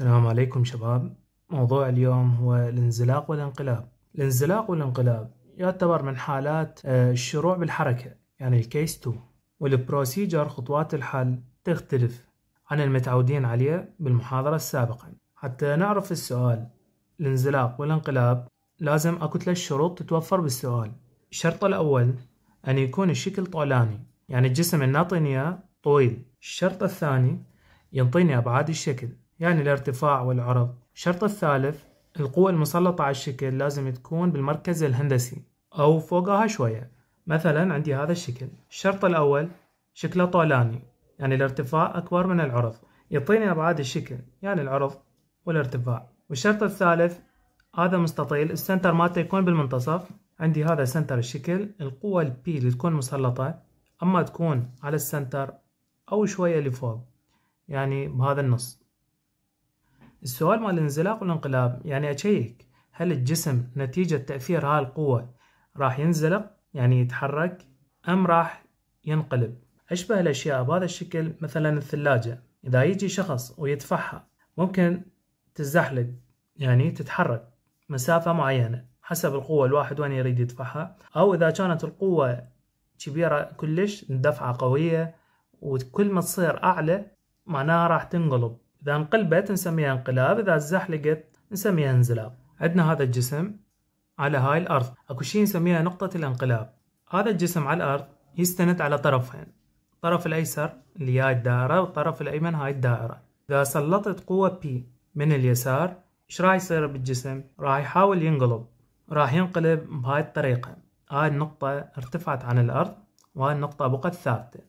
السلام عليكم شباب موضوع اليوم هو الانزلاق والانقلاب الانزلاق والانقلاب يعتبر من حالات آه، الشروع بالحركة يعني الكيس 2 والبروسيجر خطوات الحل تختلف عن المتعودين عليه بالمحاضرة السابقة حتى نعرف السؤال الانزلاق والانقلاب لازم أكو ثلاث شروط تتوفر بالسؤال الشرط الأول أن يكون الشكل طولاني يعني الجسم الناطيني طويل الشرط الثاني ينطيني أبعاد الشكل يعني الارتفاع والعرض الشرط الثالث القوة المسلطة على الشكل لازم تكون بالمركز الهندسي أو فوقها شوية مثلا عندي هذا الشكل الشرط الأول شكله طولاني يعني الارتفاع أكبر من العرض يعطيني أبعاد الشكل يعني العرض والارتفاع والشرط الثالث هذا مستطيل السنتر مالته يكون بالمنتصف عندي هذا سنتر الشكل القوة البي اللي تكون مسلطة أما تكون على السنتر أو شوية لفوق يعني بهذا النص السؤال مال الانزلاق والانقلاب يعني أشيك هل الجسم نتيجة تأثير هاي القوة راح ينزلق يعني يتحرك أم راح ينقلب أشبه الأشياء بهذا الشكل مثلا الثلاجة إذا يجي شخص ويدفعها ممكن تزحلق يعني تتحرك مسافة معينة حسب القوة الواحد وين يريد يدفعها أو إذا كانت القوة كبيرة كلش دفعة قوية وكل ما تصير أعلى معناها راح تنقلب إذا انقلبت نسميها انقلاب إذا زحلقت نسميها انزلاق عندنا هذا الجسم على هاي الأرض أكو شيء نسميها نقطة الانقلاب هذا الجسم على الأرض يستند على طرفين الطرف الأيسر اللي هاي الدائرة والطرف الأيمن هاي الدائرة إذا سلطت قوة P من اليسار إيش راح يصير بالجسم؟ راح يحاول ينقلب راح ينقلب بهاي الطريقة هاي النقطة ارتفعت عن الأرض وهاي النقطة بقت ثابتة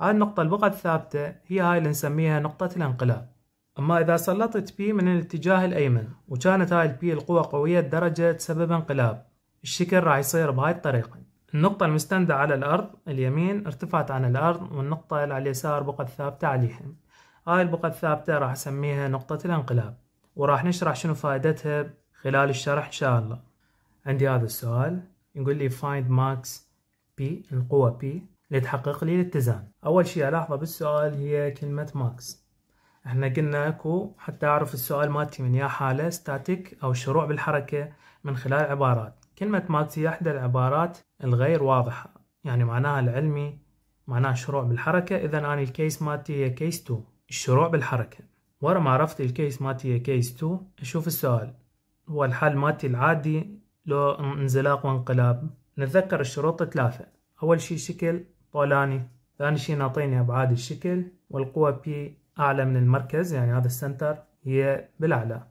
هاي النقطة البقت ثابتة هي هاي اللي نسميها نقطة الانقلاب أما إذا سلطت بي من الاتجاه الأيمن وكانت هاي البي القوة قوية لدرجة تسبب انقلاب الشكل راح يصير بهاي الطريقة النقطة المستندة على الأرض اليمين ارتفعت عن الأرض والنقطة على اليسار بقت ثابتة عليها هاي البقعة الثابتة راح أسميها نقطة الانقلاب وراح نشرح شنو فائدتها خلال الشرح إن شاء الله عندي هذا السؤال يقول لي find max P القوة P لتحقق لي الاتزان أول شيء ألاحظه بالسؤال هي كلمة max احنا قلنا اكو حتى اعرف السؤال مالتي من يا حالة ستاتيك او شروع بالحركة من خلال عبارات كلمة مالتي احدى العبارات الغير واضحة يعني معناها العلمي معناها شروع بالحركة اذا انا الكيس مالتي هي كيس 2 الشروع بالحركة ورا ما عرفت الكيس مالتي هي كيس 2 اشوف السؤال هو الحل مالتي العادي لو انزلاق وانقلاب نتذكر الشروط الثلاثة أول شي شكل طولاني ثاني شي نعطيني أبعاد الشكل والقوة بي أعلى من المركز يعني هذا السنتر هي بالأعلى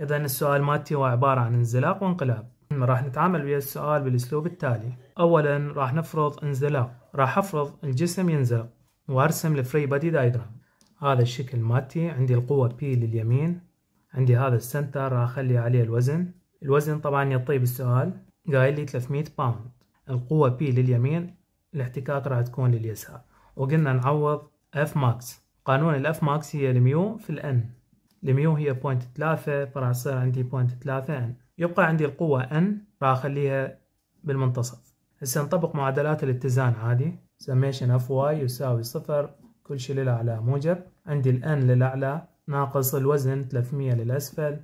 إذا السؤال مالتي هو عبارة عن انزلاق وانقلاب راح نتعامل ويا السؤال بالأسلوب التالي أولا راح نفرض انزلاق راح أفرض الجسم ينزلق وأرسم الفري بادي دايجرام هذا الشكل مالتي عندي القوة بي لليمين عندي هذا السنتر راح أخلي عليه الوزن الوزن طبعا يطيب السؤال قايل لي 300 باوند القوة بي لليمين الاحتكاك راح تكون لليسار وقلنا نعوض اف ماكس قانون الأف ماكس هي الميو في الأن الميو هي بوينت ثلاثة فراح تصير عندي بوينت ثلاثة أن يبقى عندي القوة أن راح أخليها بالمنتصف هسه نطبق معادلات الاتزان عادي سميشن اف واي يساوي صفر كل شيء للأعلى موجب عندي الأن للأعلى ناقص الوزن 300 للأسفل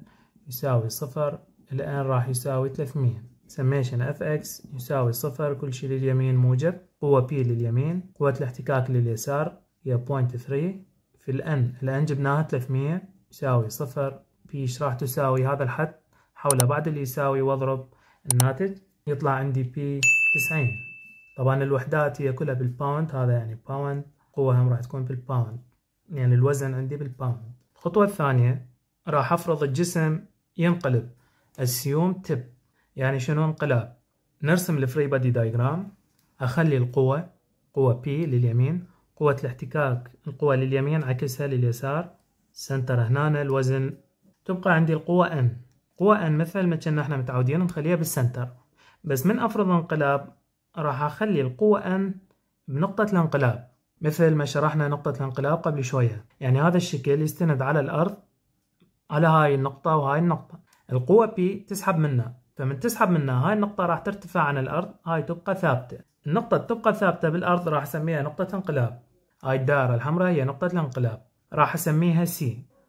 يساوي صفر الآن راح يساوي 300 سميشن اف اكس يساوي صفر كل شيء لليمين موجب قوة بي لليمين قوة الاحتكاك لليسار هي في الان الان جبناها 300 يساوي صفر ايش راح تساوي هذا الحد حوله بعد اللي يساوي واضرب الناتج يطلع عندي بي 90 طبعا الوحدات هي كلها بالباوند هذا يعني باوند قوة هم راح تكون بالباوند يعني الوزن عندي بالباوند الخطوة الثانية راح افرض الجسم ينقلب السيوم تب يعني شنو انقلاب نرسم الفري بادي دايجرام اخلي القوة قوة P لليمين قوة الاحتكاك القوة لليمين عكسها لليسار سنتر هنا الوزن تبقى عندي القوة N قوة N مثل ما كنا احنا متعودين نخليها بالسنتر بس من أفرض انقلاب راح أخلي القوة N بنقطة الانقلاب مثل ما شرحنا نقطة الانقلاب قبل شوية يعني هذا الشكل يستند على الأرض على هاي النقطة وهاي النقطة القوة P تسحب منها فمن تسحب منها هاي النقطة راح ترتفع عن الأرض هاي تبقى ثابتة النقطة تبقى ثابتة بالأرض راح أسميها نقطة انقلاب هاي الدائرة الحمراء هي نقطة الانقلاب راح أسميها C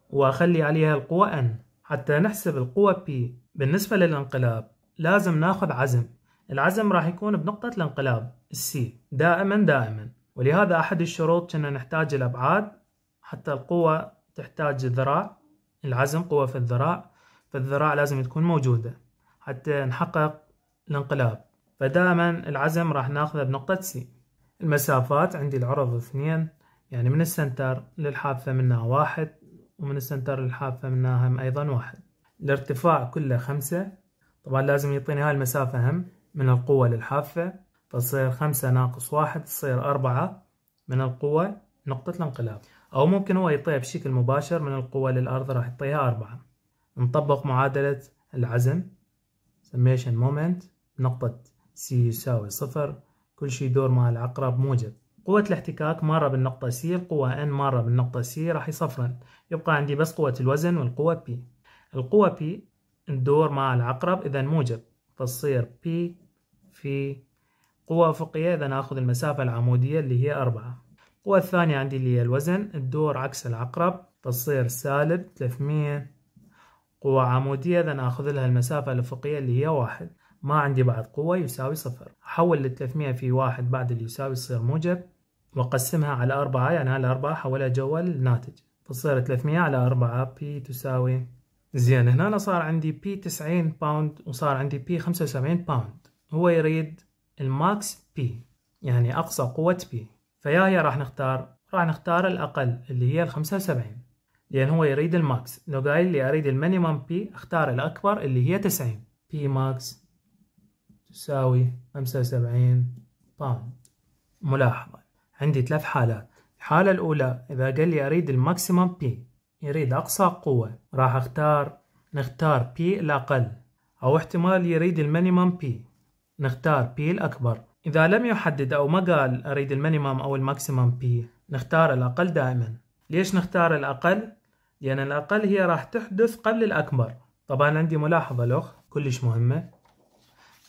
وأخلي عليها القوة N حتى نحسب القوة P بالنسبة للانقلاب لازم ناخذ عزم العزم راح يكون بنقطة الانقلاب السي دائما دائما ولهذا أحد الشروط كنا نحتاج الأبعاد حتى القوة تحتاج الذراع العزم قوة في الذراع فالذراع لازم تكون موجودة حتى نحقق الانقلاب فدائما العزم راح ناخذه بنقطة سي المسافات عندي العرض اثنين يعني من السنتر للحافة منها واحد ومن السنتر للحافة منها هم أيضا واحد الارتفاع كله خمسة طبعا لازم يعطيني هاي المسافة هم من القوة للحافة فتصير خمسة ناقص واحد تصير أربعة من القوة نقطة الانقلاب أو ممكن هو يعطيها بشكل مباشر من القوة للأرض راح يعطيها أربعة نطبق معادلة العزم summation moment نقطة سي يساوي صفر كل شيء يدور مع العقرب موجب قوة الاحتكاك مرة بالنقطة سي القوة ان مرة بالنقطة سي راح يصفرن يبقى عندي بس قوة الوزن والقوة بي القوة بي تدور مع العقرب اذا موجب فتصير بي في قوة أفقية إذا آخذ المسافة العمودية اللي هي أربعة القوة الثانية عندي اللي هي الوزن تدور عكس العقرب فتصير سالب 300 قوة عمودية إذا ناخذ لها المسافة الأفقية اللي هي واحد ما عندي بعد قوة يساوي صفر حول ال 300 في واحد بعد اللي يساوي تصير موجب وأقسمها على أربعة يعني هالأربعة حولها جوا الناتج فتصير 300 على أربعة بي تساوي زين هنا صار عندي بي 90 باوند وصار عندي بي 75 باوند هو يريد الماكس بي يعني أقصى قوة بي فيا هي راح نختار راح نختار الأقل اللي هي ال 75 لأن هو يريد الماكس لو قايل لي أريد المينيمم بي أختار الأكبر اللي هي 90 بي ماكس تساوي خمسة وسبعين باوند ملاحظة عندي ثلاث حالات الحالة الأولى إذا قال لي أريد الماكسيمم بي يريد أقصى قوة راح أختار نختار بي الأقل أو احتمال يريد المينيمم بي نختار بي الأكبر إذا لم يحدد أو ما قال أريد المينيمم أو الماكسيمم بي نختار الأقل دائما ليش نختار الأقل؟ لأن الأقل هي راح تحدث قبل الأكبر طبعا عندي ملاحظة لأخ كلش مهمة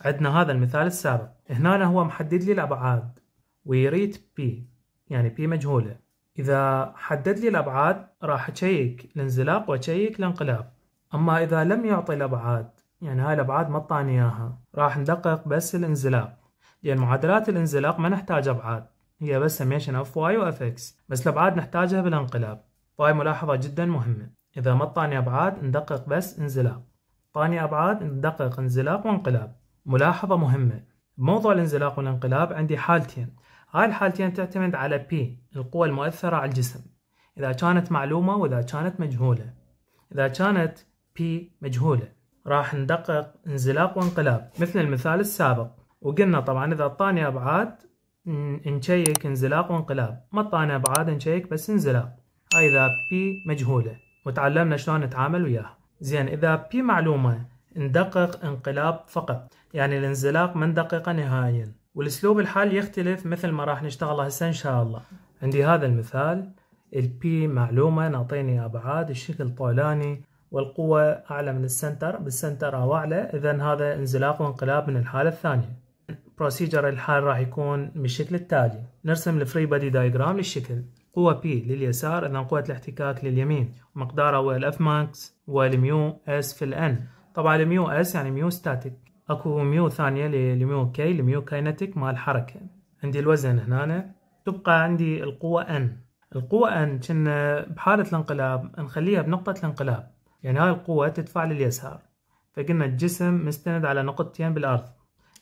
عندنا هذا المثال السابق هنا هو محدد لي الأبعاد ويريد بي يعني بي مجهولة إذا حدد لي الأبعاد راح أشيك الانزلاق وأشيك الانقلاب أما إذا لم يعطي الأبعاد يعني هاي الأبعاد ما اعطاني إياها راح ندقق بس الانزلاق لأن يعني معادلات الانزلاق ما نحتاج أبعاد هي بس سميشن اوف واي واف اكس بس الأبعاد نحتاجها بالانقلاب فهاي طيب، ملاحظة جدا مهمة إذا ما اعطاني أبعاد ندقق بس انزلاق اعطاني أبعاد ندقق انزلاق وانقلاب ملاحظة مهمة موضوع الانزلاق والانقلاب عندي حالتين هاي الحالتين تعتمد على P القوة المؤثرة على الجسم إذا كانت معلومة وإذا كانت مجهولة إذا كانت P مجهولة راح ندقق انزلاق وانقلاب مثل المثال السابق وقلنا طبعا إذا طاني أبعاد نشيك انزلاق وانقلاب ما طاني أبعاد نشيك بس انزلاق هاي إذا P مجهولة وتعلمنا شلون نتعامل وياها زين إذا P معلومة ندقق انقلاب فقط يعني الانزلاق من دقيقة نهائيا والاسلوب الحالي يختلف مثل ما راح نشتغله هسه ان شاء الله عندي هذا المثال البي معلومة نعطيني ابعاد الشكل طولاني والقوة اعلى من السنتر بالسنتر او اعلى اذا هذا انزلاق وانقلاب من الحالة الثانية بروسيجر الحال راح يكون بالشكل التالي نرسم الفري بادي دايجرام للشكل قوة P لليسار إذا قوة الاحتكاك لليمين مقدارها هو الأف ماكس والميو اس في الان طبعا الميو اس يعني ميو ستاتيك اكو ميو ثانية لميو كي لميو كاينتيك مال الحركة عندي الوزن هنا تبقى عندي القوة ان القوة ان كنا بحالة الانقلاب نخليها بنقطة الانقلاب يعني هاي القوة تدفع لليسار فقلنا الجسم مستند على نقطتين بالارض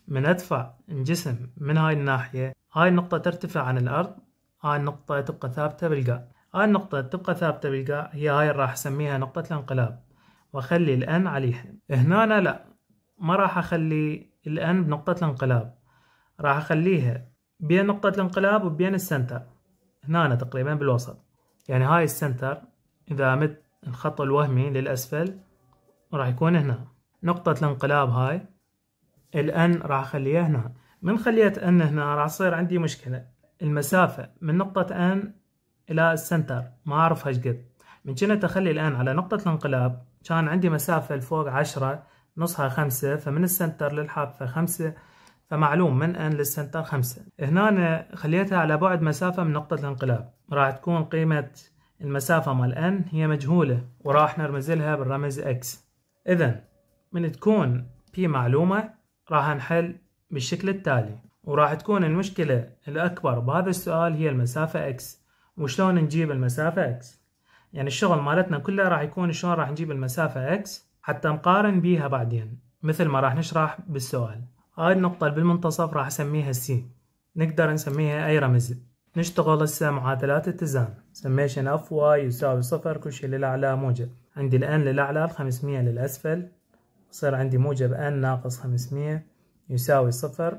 من ادفع الجسم من هاي الناحية هاي النقطة ترتفع عن الارض هاي النقطة تبقى ثابتة بالقاع هاي النقطة تبقى ثابتة بالقاع هي هاي اللي راح اسميها نقطة الانقلاب واخلي الان عليها هنا لا ما راح اخلي الان بنقطة الانقلاب راح اخليها بين نقطة الانقلاب وبين السنتر هنا تقريبا بالوسط يعني هاي السنتر اذا مت الخط الوهمي للاسفل راح يكون هنا نقطة الانقلاب هاي الان راح اخليها هنا من خليت ان هنا راح تصير عندي مشكلة المسافة من نقطة ان الى السنتر ما اعرف ايش قد من كنت اخلي الان على نقطة الانقلاب كان عندي مسافة لفوق عشرة نصها خمسة فمن السنتر للحافة خمسة فمعلوم من ان للسنتر خمسة هنا خليتها على بعد مسافة من نقطة الانقلاب راح تكون قيمة المسافة مال ان هي مجهولة وراح نرمز لها بالرمز اكس اذا من تكون بي معلومة راح نحل بالشكل التالي وراح تكون المشكلة الأكبر بهذا السؤال هي المسافة اكس وشلون نجيب المسافة اكس يعني الشغل مالتنا كله راح يكون شلون راح نجيب المسافة x حتى نقارن بيها بعدين مثل ما راح نشرح بالسؤال هاي النقطة اللي بالمنتصف راح أسميها C نقدر نسميها أي رمز نشتغل هسه معادلات اتزان سميشن اف واي يساوي صفر كل شيء للأعلى موجب عندي الان للأعلى الخمسمية للأسفل صار عندي موجب ان ناقص خمسمية يساوي صفر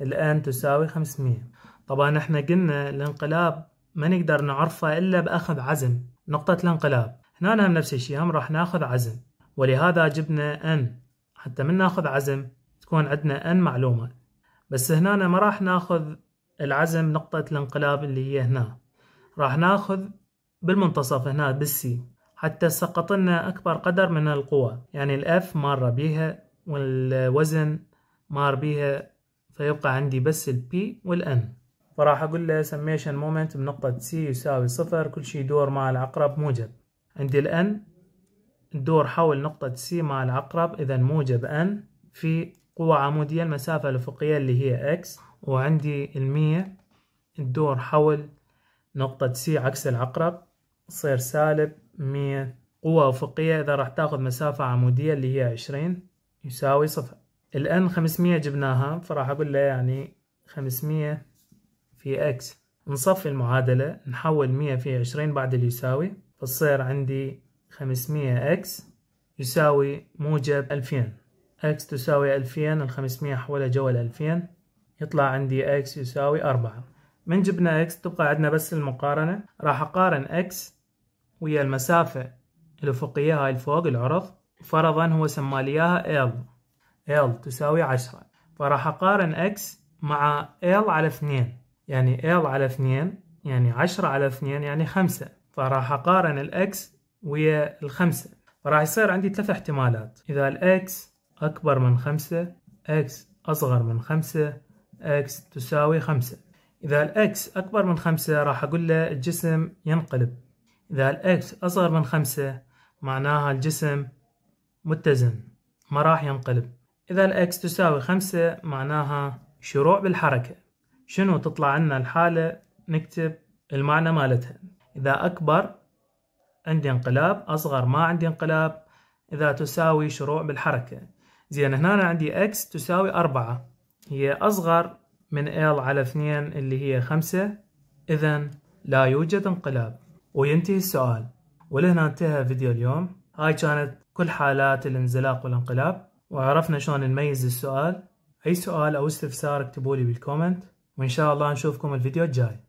الان تساوي خمسمية طبعا احنا قلنا الانقلاب ما نقدر نعرفه إلا بأخذ عزم نقطة الانقلاب هنا هم نفس الشيء هم راح ناخذ عزم ولهذا جبنا ان حتى من ناخذ عزم تكون عندنا ان معلومة بس هنا ما راح ناخذ العزم نقطة الانقلاب اللي هي هنا راح ناخذ بالمنتصف هنا بالسي حتى سقط لنا أكبر قدر من القوى يعني الأف مارة بيها والوزن مار بيها فيبقى عندي بس البي والان فراح اقول له سميشن مومنت بنقطة سي يساوي صفر كل شيء يدور مع العقرب موجب عندي الان دور حول نقطة سي مع العقرب اذا موجب ان في قوة عمودية المسافة الأفقية اللي هي اكس وعندي المية الدور حول نقطة سي عكس العقرب تصير سالب مية قوة أفقية إذا راح تاخذ مسافة عمودية اللي هي عشرين يساوي صفر الآن خمسمية جبناها فراح أقول له يعني خمسمية في اكس نصفي المعادلة نحول مية في عشرين بعد اليساوي فتصير عندي خمسمية اكس يساوي موجب ألفين اكس تساوي ألفين الخمسمية حولها جول الألفين يطلع عندي اكس يساوي أربعة من جبنا اكس تبقى عندنا بس المقارنة راح أقارن اكس ويا المسافة الأفقية هاي الفوق العرض فرضا هو سمى لي اياها L L تساوي عشرة فراح أقارن x مع L على اثنين يعني L على اثنين يعني عشرة على اثنين يعني خمسة فراح أقارن الأكس ويا الخمسة فراح يصير عندي ثلاث احتمالات إذا الأكس أكبر من خمسة أكس أصغر من خمسة أكس تساوي خمسة إذا الأكس أكبر من خمسة راح أقول له الجسم ينقلب إذا الأكس أصغر من خمسة معناها الجسم متزن ما راح ينقلب إذا الأكس تساوي خمسة معناها شروع بالحركة شنو تطلع عنا الحالة نكتب المعنى مالتها إذا أكبر عندي انقلاب أصغر ما عندي انقلاب إذا تساوي شروع بالحركة زين هنا أنا عندي x تساوي أربعة هي أصغر من L على اثنين اللي هي خمسة إذا لا يوجد انقلاب وينتهي السؤال ولهنا انتهى فيديو اليوم هاي كانت كل حالات الانزلاق والانقلاب وعرفنا شلون نميز السؤال أي سؤال أو استفسار اكتبولي بالكومنت وإن شاء الله نشوفكم الفيديو الجاي